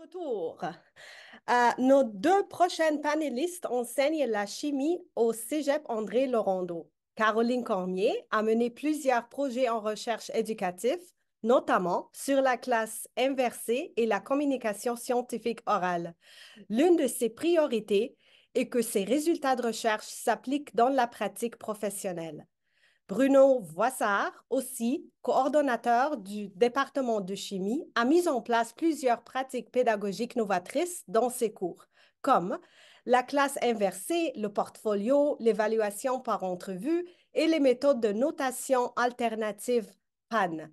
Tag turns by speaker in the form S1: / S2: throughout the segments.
S1: retour. Euh, nos deux prochaines panélistes enseignent la chimie au Cégep André lorando Caroline Cormier a mené plusieurs projets en recherche éducative, notamment sur la classe inversée et la communication scientifique orale. L'une de ses priorités est que ses résultats de recherche s'appliquent dans la pratique professionnelle. Bruno Voissard, aussi coordonnateur du département de chimie, a mis en place plusieurs pratiques pédagogiques novatrices dans ses cours, comme la classe inversée, le portfolio, l'évaluation par entrevue et les méthodes de notation alternative PAN.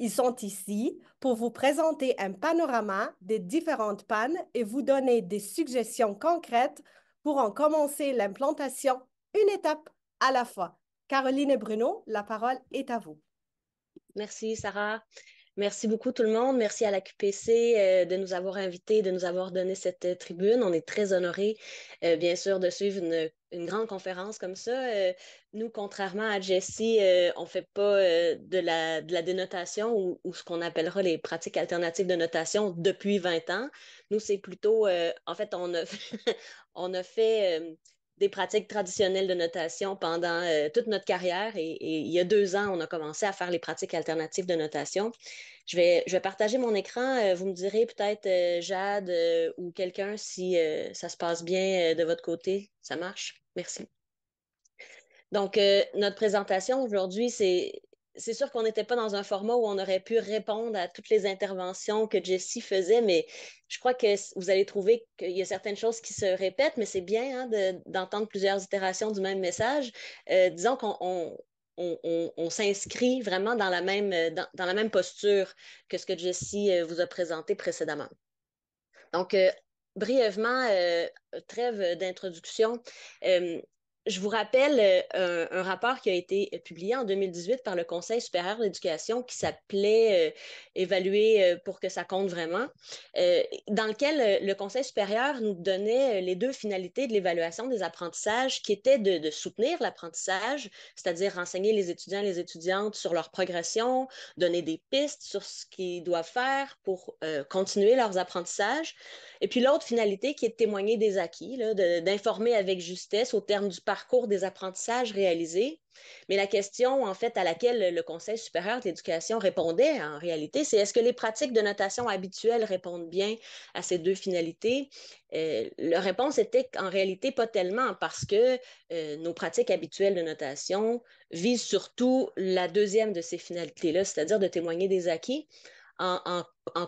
S1: Ils sont ici pour vous présenter un panorama des différentes PAN et vous donner des suggestions concrètes pour en commencer l'implantation une étape à la fois. Caroline et Bruno, la parole est à vous. Merci, Sarah. Merci beaucoup tout le monde. Merci à la QPC euh, de nous avoir invités, de nous avoir donné cette euh, tribune. On est très honorés, euh, bien sûr, de suivre une, grande conférence comme ça. nous, contrairement à Jessie, on ne fait pas de la, la, dénotation ou, ce qu'on appellera les pratiques alternatives de notation depuis 20 ans. Nous, c'est plutôt, en fait, on on a fait des pratiques traditionnelles de notation pendant euh, toute notre carrière. Et, il y a deux ans, on a commencé à faire les pratiques alternatives de notation. Je vais, je vais partager mon écran. Euh, vous me direz peut-être, euh, Jade ou quelqu'un, si ça se passe bien de votre côté. Ça marche? Merci. Donc, notre présentation aujourd'hui, c'est c'est sûr qu'on n'était pas dans un format où on aurait pu répondre à toutes les interventions que Jessie faisait, mais je crois que vous allez trouver qu'il y a certaines choses qui se répètent, mais c'est bien hein, d'entendre plusieurs itérations du même message. Euh, disons qu'on on, s'inscrit vraiment dans la, même, dans, la même posture que ce que Jessie euh, vous a présenté précédemment. Donc, euh, brièvement, trêve d'introduction, je vous rappelle euh, un, rapport qui a été euh, publié en 2018 par le Conseil supérieur de l'éducation qui s'appelait euh, Évaluer pour que ça compte vraiment, dans lequel le Conseil supérieur nous donnait les deux finalités de l'évaluation des apprentissages qui étaient de, soutenir l'apprentissage, c'est-à-dire renseigner les étudiants et les étudiantes sur leur progression, donner des pistes sur ce qu'ils doivent faire pour continuer leurs apprentissages, et puis l'autre finalité qui est de témoigner des acquis, d'informer avec justesse au terme du parcours parcours des apprentissages réalisés. Mais la question, en fait, à laquelle le Conseil supérieur de l'éducation répondait en réalité, c'est est-ce que les pratiques de notation habituelles répondent bien à ces deux finalités? Euh, la réponse était qu'en réalité pas tellement parce que euh, nos pratiques habituelles de notation visent surtout la deuxième de ces finalités-là, c'est-à-dire de témoigner des acquis. En,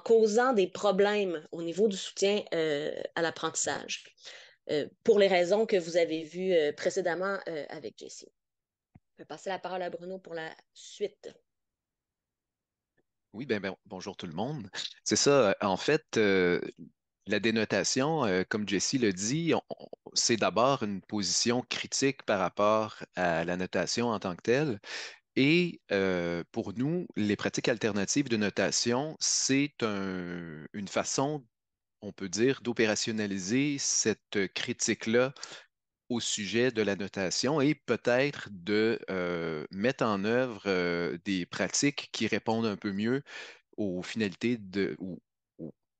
S1: causant des problèmes au niveau du soutien euh, à l'apprentissage. Euh, pour les raisons que vous avez vues euh, précédemment euh, avec Jessie. Je vais passer la parole à Bruno pour la suite.
S2: Oui, ben, ben bonjour tout le monde. C'est ça, en fait, la dénotation, comme Jessie le dit, c'est d'abord une position critique par rapport à la notation en tant que telle. Et pour nous, les pratiques alternatives de notation, c'est une façon on peut dire, d'opérationnaliser cette critique-là au sujet de la notation et peut-être de euh, mettre en œuvre euh, des pratiques qui répondent un peu mieux aux finalités de,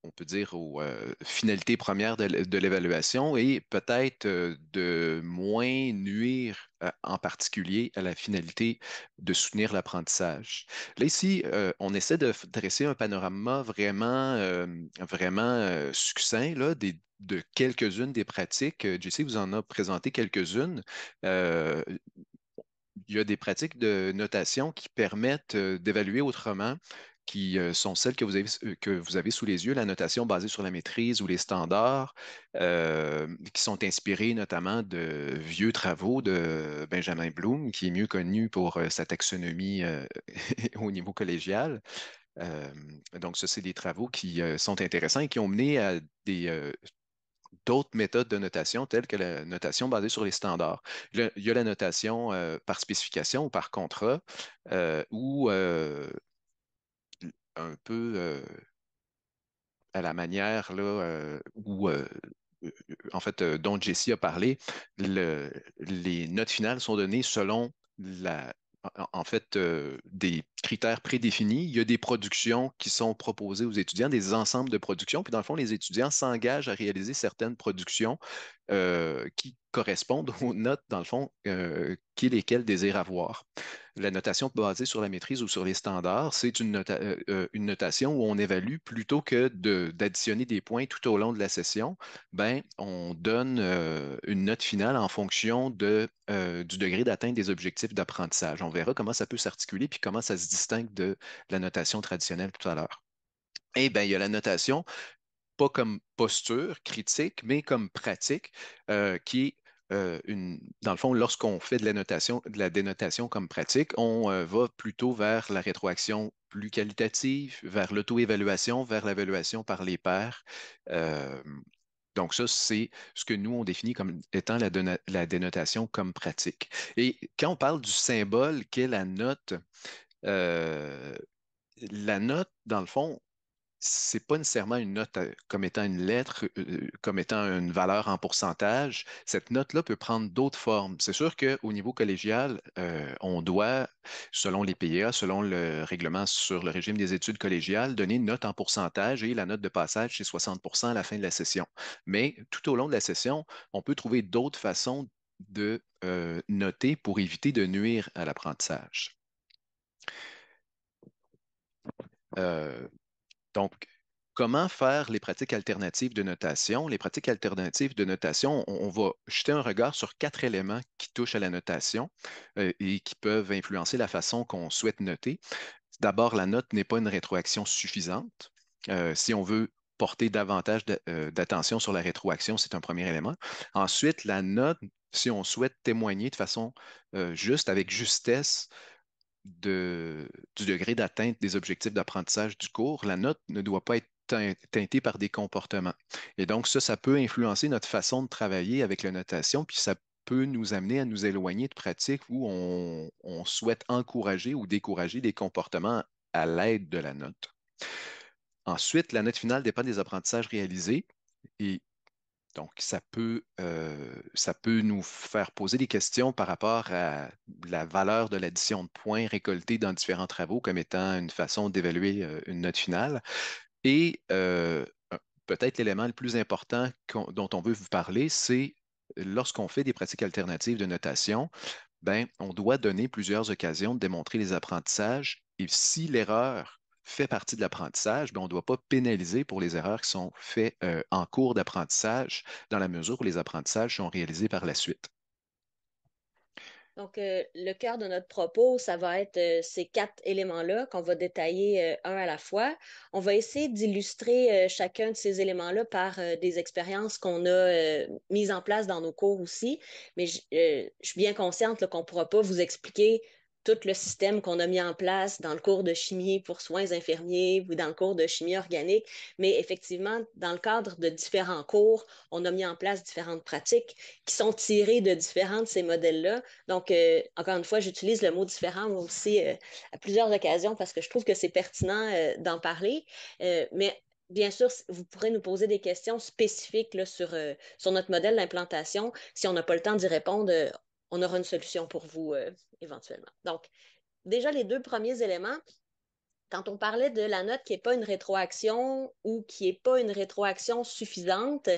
S2: on peut dire, aux euh, finalités premières de, l'évaluation et peut-être euh, de moins nuire euh, en particulier à la finalité de soutenir l'apprentissage. Là, ici, on essaie de dresser un panorama vraiment, vraiment succinct là, de quelques-unes des pratiques. JC vous en a présenté quelques-unes il y a des pratiques de notation qui permettent d'évaluer autrement qui euh, sont celles que vous, avez, euh, que vous avez sous les yeux, la notation basée sur la maîtrise ou les standards, euh, qui sont inspirés notamment de vieux travaux de Benjamin Bloom, qui est mieux connu pour sa taxonomie au niveau collégial. donc, ce, sont des travaux qui sont intéressants et qui ont mené à des d'autres méthodes de notation telles que la notation basée sur les standards. il y a la notation par spécification ou par contrat euh, où un peu euh, à la manière là, euh, euh, en fait, dont Jessie a parlé, les notes finales sont données selon la, en fait, des critères prédéfinis. Il y a des productions qui sont proposées aux étudiants, des ensembles de productions. Puis, dans le fond, les étudiants s'engagent à réaliser certaines productions qui correspondent aux notes, dans le fond, euh, qui lesquelles désirent avoir. La notation basée sur la maîtrise ou sur les standards, c'est une, euh, euh, notation où on évalue plutôt que d'additionner des points tout au long de la session, ben, on donne euh, une note finale en fonction de, du degré d'atteinte des objectifs d'apprentissage. On verra comment ça peut s'articuler puis comment ça se distingue de la notation traditionnelle tout à l'heure. Et eh bien, il y a la notation pas comme posture critique, mais comme pratique, qui est euh, dans le fond, lorsqu'on fait de la, notation, de la dénotation comme pratique, on euh, va plutôt vers la rétroaction plus qualitative, vers l'auto-évaluation, vers l'évaluation par les pairs. Euh, donc ça, c'est ce que nous, on définit comme étant la, la, dénotation comme pratique. Et quand on parle du symbole qu'est la note, la note, dans le fond, c'est pas nécessairement une note euh, comme étant une lettre, euh, euh, comme étant une valeur en pourcentage. Cette note-là peut prendre d'autres formes. C'est sûr qu'au niveau collégial, on doit, selon les PIA, selon le règlement sur le régime des études collégiales, donner une note en pourcentage et la note de passage, c'est 60 à la fin de la session. Mais tout au long de la session, on peut trouver d'autres façons de noter pour éviter de nuire à l'apprentissage. Donc, comment faire les pratiques alternatives de notation? Les pratiques alternatives de notation, on, va jeter un regard sur quatre éléments qui touchent à la notation euh, et qui peuvent influencer la façon qu'on souhaite noter. D'abord, la note n'est pas une rétroaction suffisante. Euh, si on veut porter davantage euh, d'attention sur la rétroaction, c'est un premier élément. Ensuite, la note, si on souhaite témoigner de façon juste, avec justesse, du degré d'atteinte des objectifs d'apprentissage du cours, la note ne doit pas être teintée par des comportements. Et donc, ça, ça peut influencer notre façon de travailler avec la notation, puis ça peut nous amener à nous éloigner de pratiques où on, on souhaite encourager ou décourager des comportements à l'aide de la note. Ensuite, la note finale dépend des apprentissages réalisés et donc, ça peut, euh, ça peut nous faire poser des questions par rapport à la valeur de l'addition de points récoltés dans différents travaux comme étant une façon d'évaluer euh, une note finale. Et euh, peut-être l'élément le plus important dont on veut vous parler, c'est lorsqu'on fait des pratiques alternatives de notation, ben, on doit donner plusieurs occasions de démontrer les apprentissages. Et si l'erreur fait partie de l'apprentissage, ben, on ne doit pas pénaliser pour les erreurs qui sont faites euh, en cours d'apprentissage, dans la mesure où les apprentissages sont réalisés par la suite.
S1: Donc, euh, le cœur de notre propos, ça va être euh, ces quatre éléments-là qu'on va détailler un à la fois. On va essayer d'illustrer chacun de ces éléments-là par des expériences qu'on a mises en place dans nos cours aussi. Mais je suis bien consciente qu'on ne pourra pas vous expliquer tout le système qu'on a mis en place dans le cours de chimie pour soins infirmiers ou dans le cours de chimie organique, mais effectivement, dans le cadre de différents cours, on a mis en place différentes pratiques qui sont tirées de différents de ces modèles-là. Donc, euh, encore une fois, j'utilise le mot différent aussi euh, à plusieurs occasions parce que je trouve que c'est pertinent euh, d'en parler. mais bien sûr, vous pourrez nous poser des questions spécifiques sur, sur notre modèle d'implantation. Si on n'a pas le temps d'y répondre, on aura une solution pour vous euh, éventuellement. Donc, déjà les deux premiers éléments, quand on parlait de la note qui n'est pas une rétroaction ou qui n'est pas une rétroaction suffisante,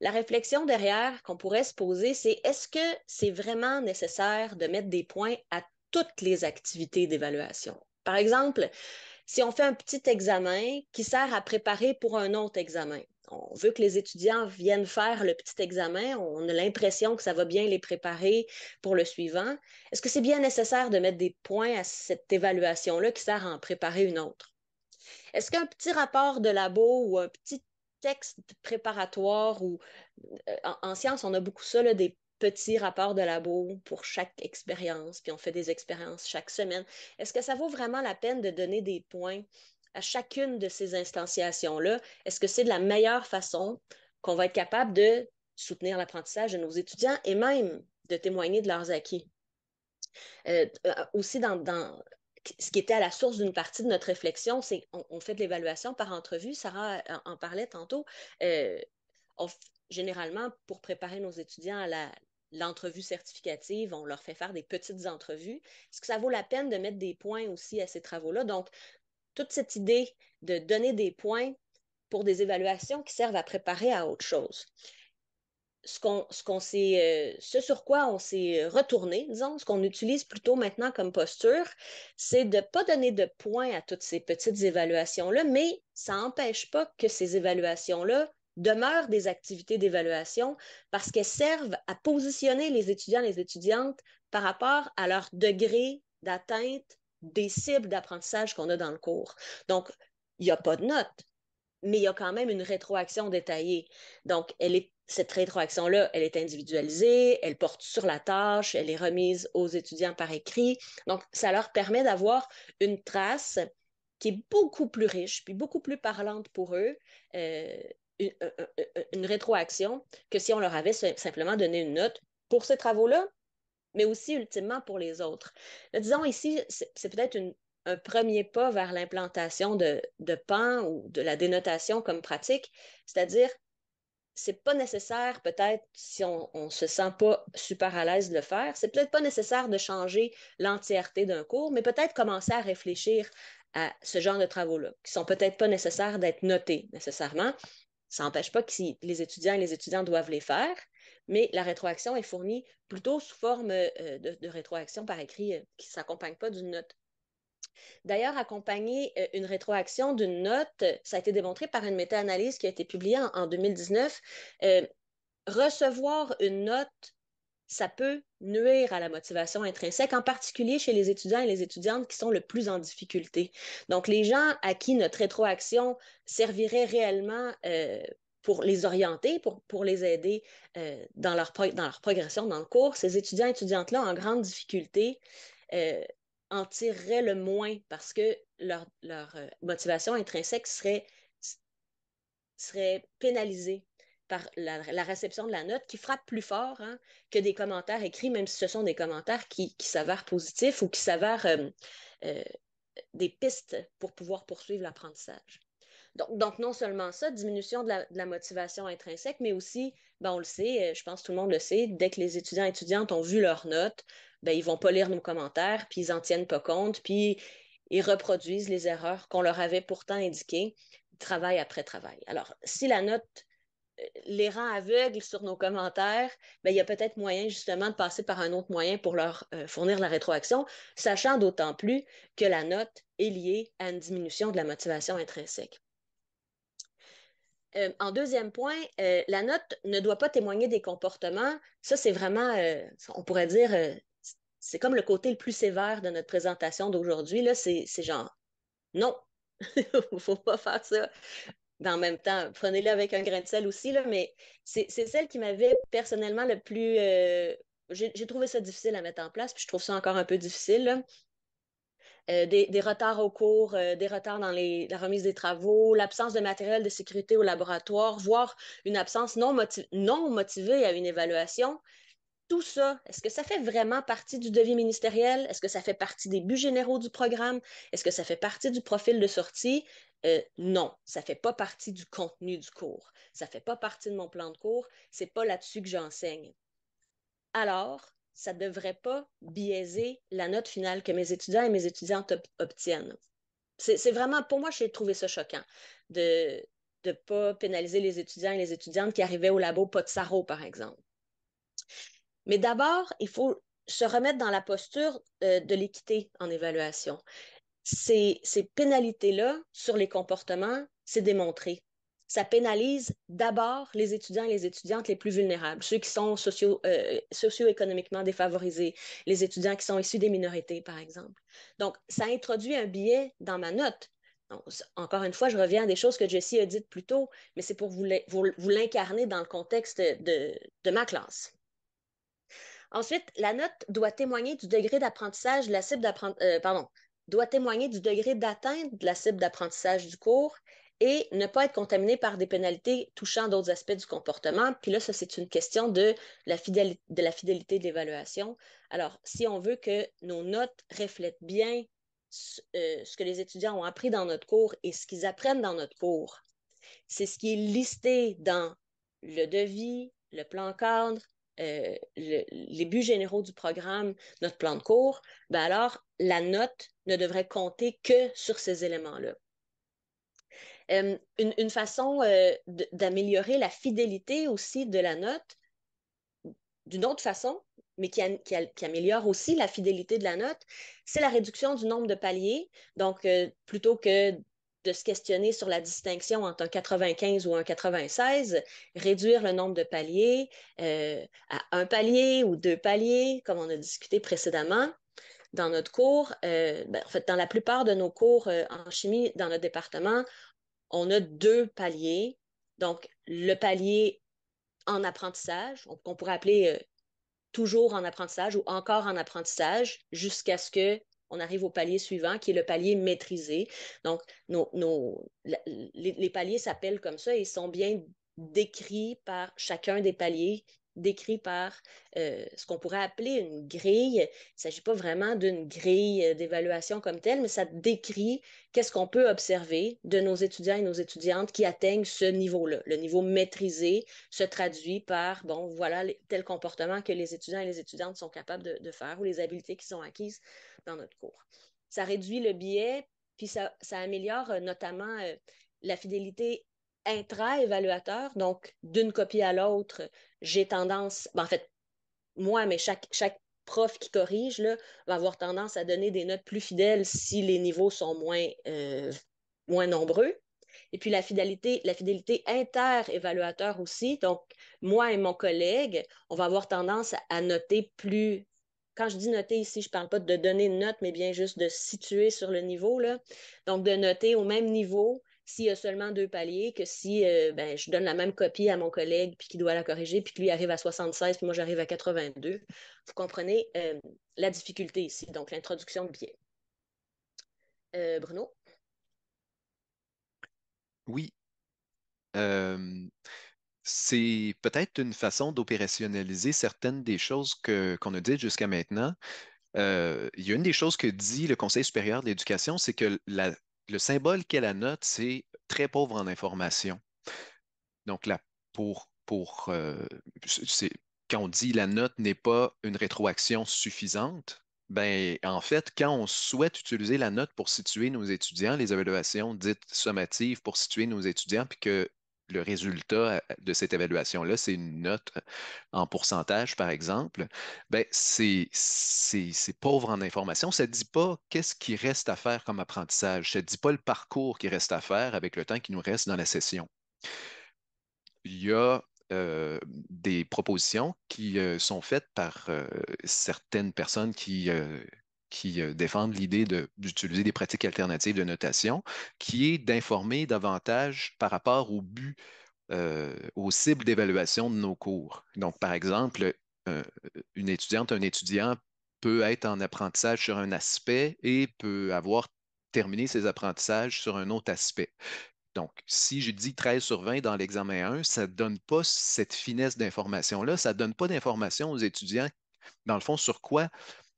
S1: la réflexion derrière qu'on pourrait se poser, c'est est-ce que c'est vraiment nécessaire de mettre des points à toutes les activités d'évaluation? Par exemple, si on fait un petit examen qui sert à préparer pour un autre examen. On veut que les étudiants viennent faire le petit examen, on a l'impression que ça va bien les préparer pour le suivant. Est-ce que c'est bien nécessaire de mettre des points à cette évaluation-là qui sert à en préparer une autre? Est-ce qu'un petit rapport de labo ou un petit texte préparatoire ou euh, en, en sciences, on a beaucoup ça, là, des petit rapport de labo pour chaque expérience, puis on fait des expériences chaque semaine. Est-ce que ça vaut vraiment la peine de donner des points à chacune de ces instantiations-là? Est-ce que c'est de la meilleure façon qu'on va être capable de soutenir l'apprentissage de nos étudiants et même de témoigner de leurs acquis? Euh, euh, aussi, dans, ce qui était à la source d'une partie de notre réflexion, c'est on, fait de l'évaluation par entrevue. Sarah euh, en, parlait tantôt. généralement, pour préparer nos étudiants à la, l'entrevue certificative, on leur fait faire des petites entrevues. Est-ce que ça vaut la peine de mettre des points aussi à ces travaux-là? Donc, toute cette idée de donner des points pour des évaluations qui servent à préparer à autre chose. Ce, qu'on, ce, euh, ce sur quoi on s'est retourné, disons, ce qu'on utilise plutôt maintenant comme posture, c'est de ne pas donner de points à toutes ces petites évaluations-là, mais ça n'empêche pas que ces évaluations-là demeurent des activités d'évaluation parce qu'elles servent à positionner les étudiants et les étudiantes par rapport à leur degré d'atteinte des cibles d'apprentissage qu'on a dans le cours. Donc, il n'y a pas de note, mais il y a quand même une rétroaction détaillée. Donc, cette rétroaction-là, elle est individualisée, elle porte sur la tâche, elle est remise aux étudiants par écrit. Donc, ça leur permet d'avoir une trace qui est beaucoup plus riche, puis beaucoup plus parlante pour eux, euh, euh, euh, euh, une, rétroaction que si on leur avait simplement donné une note pour ces travaux-là, mais aussi ultimement pour les autres. disons ici, c'est peut-être un premier pas vers l'implantation de, de PAN ou de la dénotation comme pratique, c'est-à-dire c'est pas nécessaire, peut-être, si on, ne se sent pas super à l'aise de le faire, c'est peut-être pas nécessaire de changer l'entièreté d'un cours, mais peut-être commencer à réfléchir à ce genre de travaux-là, qui sont peut-être pas nécessaires d'être notés nécessairement, ça n'empêche pas que les étudiants et les étudiants doivent les faire, mais la rétroaction est fournie plutôt sous forme euh, de, rétroaction par écrit euh, qui ne s'accompagne pas d'une note. D'ailleurs, accompagner euh, une rétroaction d'une note, ça a été démontré par une méta-analyse qui a été publiée en 2019. recevoir une note ça peut nuire à la motivation intrinsèque, en particulier chez les étudiants et les étudiantes qui sont le plus en difficulté. Donc, les gens à qui notre rétroaction servirait réellement euh, pour les orienter, pour, les aider euh, dans, leur progression dans le cours, ces étudiants et étudiantes-là en grande difficulté euh, en tireraient le moins parce que leur, motivation intrinsèque serait pénalisée par la, réception de la note qui frappe plus fort hein, que des commentaires écrits, même si ce sont des commentaires qui, qui s'avèrent positifs ou qui s'avèrent euh, euh, des pistes pour pouvoir poursuivre l'apprentissage. Donc, non seulement ça, diminution de la, motivation intrinsèque, mais aussi, ben, on le sait, euh, je pense que tout le monde le sait, dès que les étudiants et étudiantes ont vu leurs notes, ben, ils vont pas lire nos commentaires, puis ils n'en tiennent pas compte, puis ils reproduisent les erreurs qu'on leur avait pourtant indiquées travail après travail. Alors, si la note les rangs aveugles sur nos commentaires, mais ben, il y a peut-être moyen justement de passer par un autre moyen pour leur euh, fournir la rétroaction, sachant d'autant plus que la note est liée à une diminution de la motivation intrinsèque. Euh, en deuxième point, euh, la note ne doit pas témoigner des comportements. Ça, c'est vraiment, on pourrait dire, c'est comme le côté le plus sévère de notre présentation d'aujourd'hui. Là, c'est genre, non, il ne faut pas faire ça dans le même temps, prenez-le avec un grain de sel aussi, mais c'est celle qui m'avait personnellement le plus. Euh, j'ai trouvé ça difficile à mettre en place, puis je trouve ça encore un peu difficile. Euh, des, retards au cours, euh, des retards dans la remise des travaux, l'absence de matériel de sécurité au laboratoire, voire une absence non motivée à une évaluation. Tout ça, est-ce que ça fait vraiment partie du devis ministériel? Est-ce que ça fait partie des buts généraux du programme? Est-ce que ça fait partie du profil de sortie? Euh, non, ça ne fait pas partie du contenu du cours, ça ne fait pas partie de mon plan de cours, c'est pas là-dessus que j'enseigne. Alors, ça ne devrait pas biaiser la note finale que mes étudiants et mes étudiantes obtiennent. C'est vraiment, pour moi, j'ai trouvé ça choquant de ne pas pénaliser les étudiants et les étudiantes qui arrivaient au labo pas de sarro, par exemple. Mais d'abord, il faut se remettre dans la posture euh, de l'équité en évaluation ces, pénalités-là sur les comportements, c'est démontré. Ça pénalise d'abord les étudiants et les étudiantes les plus vulnérables, ceux qui sont socio, euh, économiquement défavorisés, les étudiants qui sont issus des minorités, par exemple. Donc, ça introduit un biais dans ma note. encore une fois, je reviens à des choses que Jessie a dites plus tôt, mais c'est pour vous, l'incarner dans le contexte de, ma classe. Ensuite, la note doit témoigner du degré d'apprentissage de la cible d'apprentissage, euh, pardon, doit témoigner du degré d'atteinte de la cible d'apprentissage du cours et ne pas être contaminé par des pénalités touchant d'autres aspects du comportement. Puis là, ça, c'est une question de la, fidélité de l'évaluation. Alors, si on veut que nos notes reflètent bien euh, ce que les étudiants ont appris dans notre cours et ce qu'ils apprennent dans notre cours, c'est ce qui est listé dans le devis, le plan cadre, euh, les buts généraux du programme, notre plan de cours, ben alors la note ne devrait compter que sur ces éléments-là. Euh, une, façon euh, d'améliorer la fidélité aussi de la note, d'une autre façon, mais qui, qui, améliore aussi la fidélité de la note, c'est la réduction du nombre de paliers. Donc, plutôt que de se questionner sur la distinction entre un 95 ou un 96, réduire le nombre de paliers euh, à un palier ou deux paliers, comme on a discuté précédemment dans notre cours. Euh, ben, en fait, dans la plupart de nos cours euh, en chimie dans notre département, on a deux paliers. Donc, le palier en apprentissage, qu'on pourrait appeler toujours en apprentissage ou encore en apprentissage, jusqu'à ce que on arrive au palier suivant, qui est le palier maîtrisé. Donc, nos, les, paliers s'appellent comme ça et sont bien décrits par chacun des paliers, décrits par euh, ce qu'on pourrait appeler une grille. Il ne s'agit pas vraiment d'une grille euh, d'évaluation comme telle, mais ça décrit qu'est-ce qu'on peut observer de nos étudiants et nos étudiantes qui atteignent ce niveau-là. Le niveau maîtrisé se traduit par, bon, voilà tel comportement que les étudiants et les étudiantes sont capables de, de faire ou les habiletés qu'ils ont acquises dans notre cours. Ça réduit le biais, puis ça, améliore euh, notamment euh, la fidélité intra-évaluateur, donc d'une copie à l'autre, j'ai tendance, ben, en fait, moi, mais chaque, prof qui corrige là, va avoir tendance à donner des notes plus fidèles si les niveaux sont moins, euh, moins nombreux. Et puis la fidélité, la fidélité inter-évaluateur aussi. Donc, moi et mon collègue, on va avoir tendance à noter plus quand je dis noter ici, je ne parle pas de donner une note, mais bien juste de situer sur le niveau. Là. Donc, de noter au même niveau s'il y a seulement deux paliers que si euh, ben, je donne la même copie à mon collègue puis qui doit la corriger, puis que lui arrive à 76, puis moi j'arrive à 82. Vous comprenez euh, la difficulté ici, donc l'introduction de biais. Euh, Bruno?
S2: Oui. Euh, c'est peut-être une façon d'opérationnaliser certaines des choses qu'on a dites jusqu'à maintenant. Euh, il y a une des choses que dit le Conseil supérieur de l'éducation, c'est que le symbole qu'est la note, c'est très pauvre en information. Donc là, pour, pour euh, quand on dit la note n'est pas une rétroaction suffisante, ben, en fait, quand on souhaite utiliser la note pour situer nos étudiants, les évaluations dites sommatives pour situer nos étudiants, puis que le résultat euh, de cette évaluation-là, c'est une note euh, en pourcentage, par exemple, ben, c'est pauvre en information. Ça ne dit pas qu'est-ce qui reste à faire comme apprentissage. Ça ne dit pas le parcours qui reste à faire avec le temps qui nous reste dans la session. Il y a euh, des propositions qui sont faites par certaines personnes qui qui euh, défendent l'idée d'utiliser des pratiques alternatives de notation, qui est d'informer davantage par rapport au but, euh, aux cibles d'évaluation de nos cours. Donc, par exemple, une étudiante, un étudiant peut être en apprentissage sur un aspect et peut avoir terminé ses apprentissages sur un autre aspect. Donc, si je dis 13 sur 20 dans l'examen 1, ça ne donne pas cette finesse d'information-là, ça ne donne pas d'information aux étudiants, dans le fond, sur quoi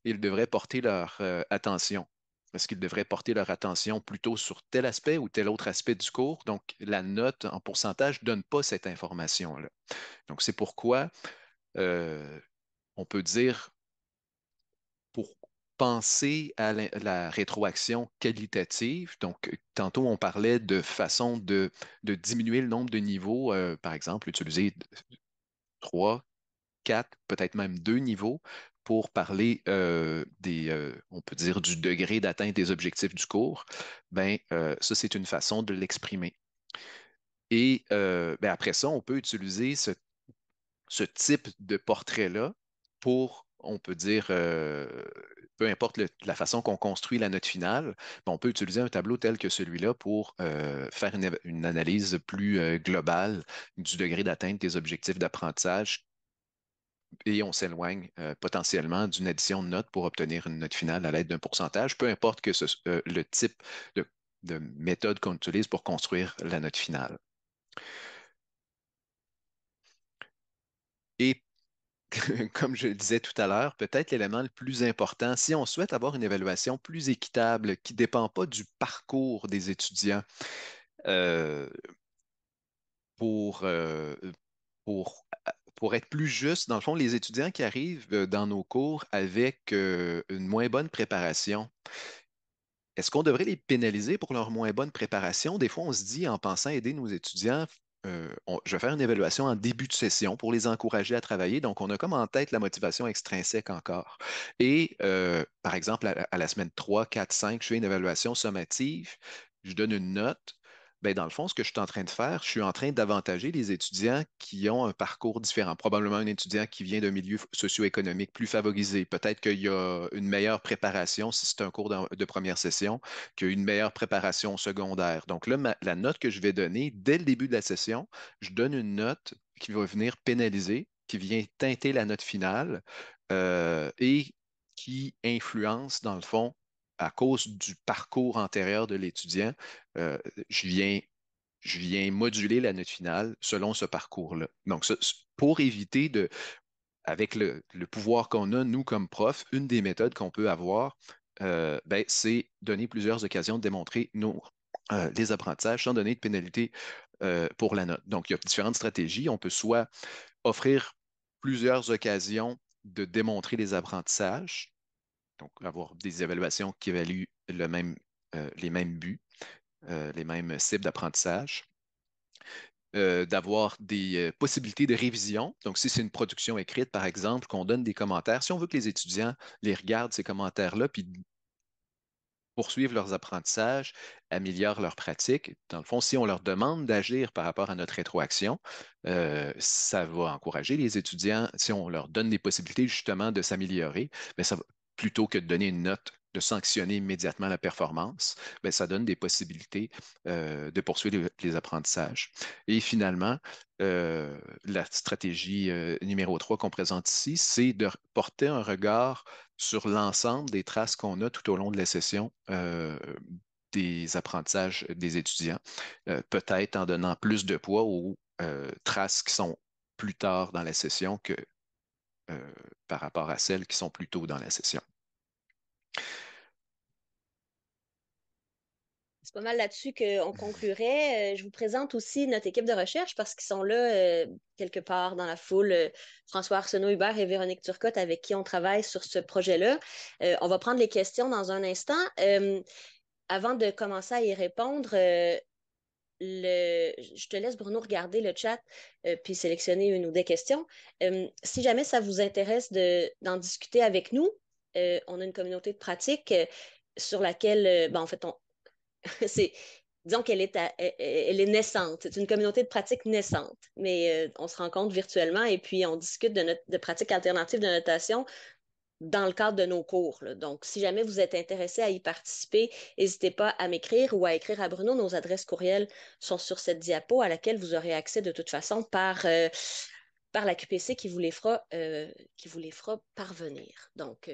S2: ils devraient porter leur euh, attention. Est-ce qu'ils devraient porter leur attention plutôt sur tel aspect ou tel autre aspect du cours? Donc, la note en pourcentage ne donne pas cette information-là. Donc, c'est pourquoi euh, on peut dire, pour penser à la, rétroaction qualitative, donc tantôt on parlait de façon de, diminuer le nombre de niveaux, euh, par exemple, utiliser trois, quatre, peut-être même deux niveaux, pour parler euh, des, euh, on peut dire, du degré d'atteinte des objectifs du cours, ben, euh, ça, c'est une façon de l'exprimer. Et ben, après ça, on peut utiliser ce, type de portrait-là pour, on peut dire, peu importe la façon qu'on construit la note finale, ben, on peut utiliser un tableau tel que celui-là pour faire une, analyse plus globale du degré d'atteinte des objectifs d'apprentissage et on s'éloigne euh, potentiellement d'une addition de notes pour obtenir une note finale à l'aide d'un pourcentage, peu importe que euh, le type de, méthode qu'on utilise pour construire la note finale. Et comme je le disais tout à l'heure, peut-être l'élément le plus important, si on souhaite avoir une évaluation plus équitable qui ne dépend pas du parcours des étudiants euh, pour, pour pour être plus juste, dans le fond, les étudiants qui arrivent euh, dans nos cours avec euh, une moins bonne préparation, est-ce qu'on devrait les pénaliser pour leur moins bonne préparation? Des fois, on se dit, en pensant aider nos étudiants, euh, je vais faire une évaluation en début de session pour les encourager à travailler. Donc, on a comme en tête la motivation extrinsèque encore. Et, par exemple, à, à, la semaine 3, 4, 5, je fais une évaluation sommative, je donne une note, ben, dans le fond, ce que je suis en train de faire, je suis en train d'avantager les étudiants qui ont un parcours différent. Probablement un étudiant qui vient d'un milieu socio-économique plus favorisé. Peut-être qu'il y a une meilleure préparation si c'est un cours de première session, qu'une meilleure préparation secondaire. Donc là, la note que je vais donner dès le début de la session, je donne une note qui va venir pénaliser, qui vient teinter la note finale euh, et qui influence, dans le fond, à cause du parcours antérieur de l'étudiant, euh, je, viens, moduler la note finale selon ce parcours-là. Donc, pour éviter de, avec le, pouvoir qu'on a, nous, comme profs, une des méthodes qu'on peut avoir, euh, ben, c'est donner plusieurs occasions de démontrer nos, euh, les apprentissages sans donner de pénalité pour la note. Donc, il y a différentes stratégies. On peut soit offrir plusieurs occasions de démontrer les apprentissages, donc avoir des évaluations qui évaluent euh, les mêmes buts, euh, les mêmes cibles d'apprentissage. Euh, d'avoir des possibilités de révision. Donc, si c'est une production écrite, par exemple, qu'on donne des commentaires, si on veut que les étudiants les regardent, ces commentaires-là, puis poursuivent leurs apprentissages, améliorent leurs pratiques, dans le fond, si on leur demande d'agir par rapport à notre rétroaction, ça va encourager les étudiants, si on leur donne des possibilités justement de s'améliorer, mais ça va plutôt que de donner une note, de sanctionner immédiatement la performance, ben, ça donne des possibilités euh, de poursuivre les, apprentissages. Et finalement, euh, la stratégie euh, numéro 3 qu'on présente ici, c'est de porter un regard sur l'ensemble des traces qu'on a tout au long de la session des apprentissages des étudiants, peut-être en donnant plus de poids aux traces qui sont plus tard dans la session que par rapport à celles qui sont plus tôt dans la session.
S1: C'est pas mal là-dessus qu'on conclurait. Euh, je vous présente aussi notre équipe de recherche parce qu'ils sont là euh, quelque part dans la foule. Euh, François Arsenault Hubert et Véronique Turcotte avec qui on travaille sur ce projet-là. on va prendre les questions dans un instant. avant de commencer à y répondre, je te laisse, Bruno, regarder le chat puis sélectionner une ou des questions. si jamais ça vous intéresse d'en discuter avec nous, euh, on a une communauté de pratique euh, sur laquelle, euh, ben, en fait, on, c'est, disons qu'elle est, elle est naissante. C'est une communauté de pratique naissante, mais on se rencontre virtuellement et puis on discute de, notre, de pratiques alternatives de notation dans le cadre de nos cours. Donc, si jamais vous êtes intéressé à y participer, n'hésitez pas à m'écrire ou à écrire à Bruno. Nos adresses courriels sont sur cette diapo à laquelle vous aurez accès de toute façon par, par la QPC qui vous les fera, qui vous les fera parvenir. Donc,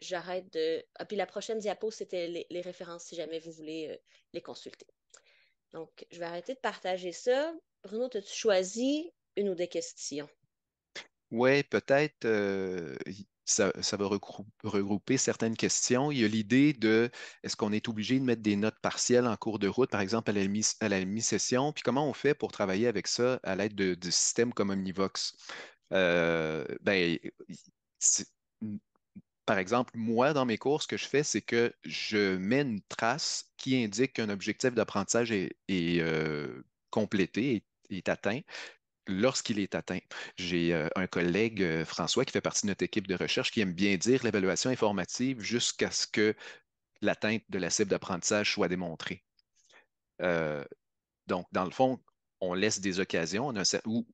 S1: j'arrête de. Ah, puis la prochaine diapo, c'était les, références si jamais vous voulez euh, les consulter. Donc, je vais arrêter de partager ça. Bruno, as-tu choisi une ou des questions?
S2: Oui, peut-être. Euh, ça, ça, va regrouper certaines questions. Il y a l'idée de est-ce qu'on est obligé de mettre des notes partielles en cours de route, par exemple à la mi-session, puis comment on fait pour travailler avec ça à l'aide de, systèmes comme Omnivox? Euh, ben, par exemple, moi, dans mes cours, ce que je fais, c'est que je mets une trace qui indique qu'un objectif d'apprentissage est, euh, complété, est, atteint lorsqu'il est atteint. J'ai euh, un collègue, euh, François, qui fait partie de notre équipe de recherche, qui aime bien dire l'évaluation informative jusqu'à ce que l'atteinte de la cible d'apprentissage soit démontrée. donc, dans le fond, on laisse des occasions où,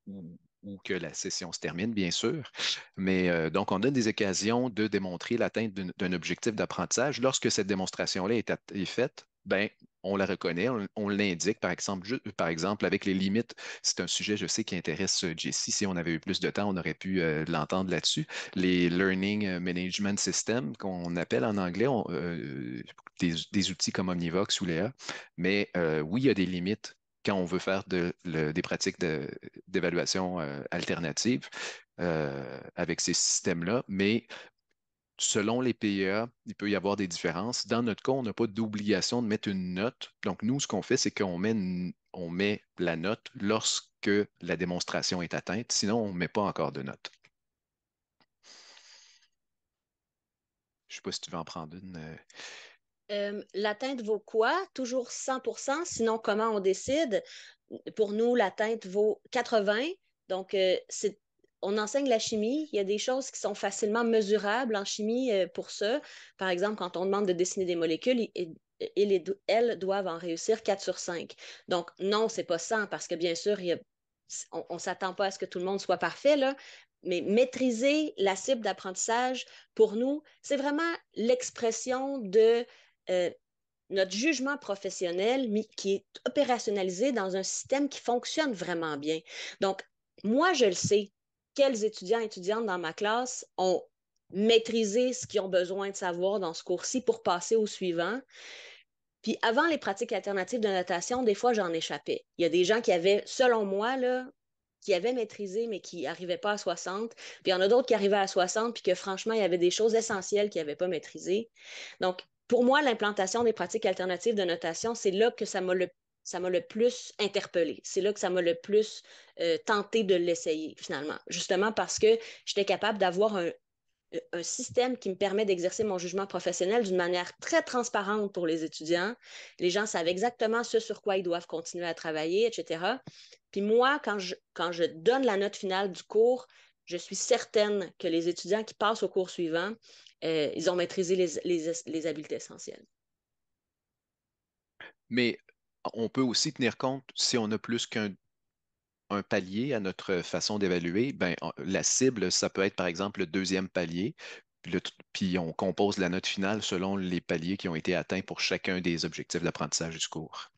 S2: ou que la session se termine, bien sûr. Mais euh, donc, on donne des occasions de démontrer l'atteinte d'un objectif d'apprentissage. Lorsque cette démonstration-là est, faite, ben, on la reconnaît, on, l'indique, par exemple, par exemple, avec les limites. C'est un sujet, je sais, qui intéresse euh, Jesse. Si on avait eu plus de temps, on aurait pu euh, l'entendre là-dessus. Les Learning Management Systems, qu'on appelle en anglais, des, outils comme Omnivox ou Léa. Mais oui, il y a des limites quand on veut faire des pratiques d'évaluation euh, alternative euh, avec ces systèmes-là, mais selon les PEA, il peut y avoir des différences. Dans notre cas, on n'a pas d'obligation de mettre une note. Donc, nous, ce qu'on fait, c'est qu'on met, met la note lorsque la démonstration est atteinte. Sinon, on ne met pas encore de note. Je ne sais pas si tu veux en prendre une. Euh,
S1: euh, l'atteinte vaut quoi? Toujours 100 sinon comment on décide? Pour nous, l'atteinte vaut 80 donc euh, on enseigne la chimie, il y a des choses qui sont facilement mesurables en chimie euh, pour ça. Par exemple, quand on demande de dessiner des molécules, et elles doivent en réussir 4 sur 5. Donc, non, n'est pas 100 parce que bien sûr, on ne s'attend pas à ce que tout le monde soit parfait, là, mais maîtriser la cible d'apprentissage, pour nous, c'est vraiment l'expression de euh, notre jugement professionnel qui est opérationnalisé dans un système qui fonctionne vraiment bien. Donc, moi, je le sais, quels étudiants et étudiantes dans ma classe ont maîtrisé ce qu'ils ont besoin de savoir dans ce cours-ci pour passer au suivant. Puis avant les pratiques alternatives de notation, des fois, j'en échappais. Il y a des gens qui avaient, selon moi, là, qui avaient maîtrisé, mais qui n'arrivaient pas à 60. Puis il y en a d'autres qui arrivaient à 60, puis que franchement, il y avait des choses essentielles qu'ils n'avaient pas maîtrisées. Donc, pour moi, l'implantation des pratiques alternatives de notation, c'est là que ça m'a le ça m'a le plus interpellé. C'est là que ça m'a le plus euh, tenté de l'essayer, finalement. Justement parce que j'étais capable d'avoir un, système qui me permet d'exercer mon jugement professionnel d'une manière très transparente pour les étudiants. Les gens savent exactement ce sur quoi ils doivent continuer à travailler, etc. Puis moi, quand je, quand je donne la note finale du cours, je suis certaine que les étudiants qui passent au cours suivant euh, ils ont maîtrisé les, habiletés essentielles.
S2: Mais on peut aussi tenir compte si on a plus qu'un palier à notre façon d'évaluer, ben, la cible, ça peut être par exemple le deuxième palier, puis on compose la note finale selon les paliers qui ont été atteints pour chacun des objectifs d'apprentissage du cours.